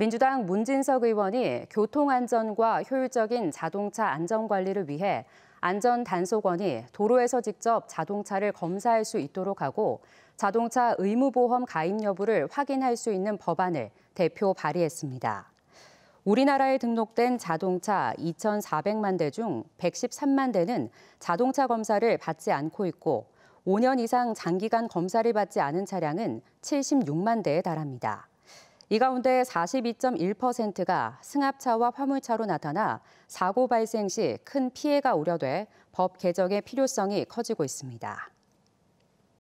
민주당 문진석 의원이 교통안전과 효율적인 자동차 안전관리를 위해 안전단속원이 도로에서 직접 자동차를 검사할 수 있도록 하고 자동차 의무보험 가입 여부를 확인할 수 있는 법안을 대표 발의했습니다. 우리나라에 등록된 자동차 2,400만 대 중 113만 대는 자동차 검사를 받지 않고 있고 5년 이상 장기간 검사를 받지 않은 차량은 76만 대에 달합니다. 이 가운데 42.1%가 승합차와 화물차로 나타나 사고 발생 시 큰 피해가 우려돼 법 개정의 필요성이 커지고 있습니다.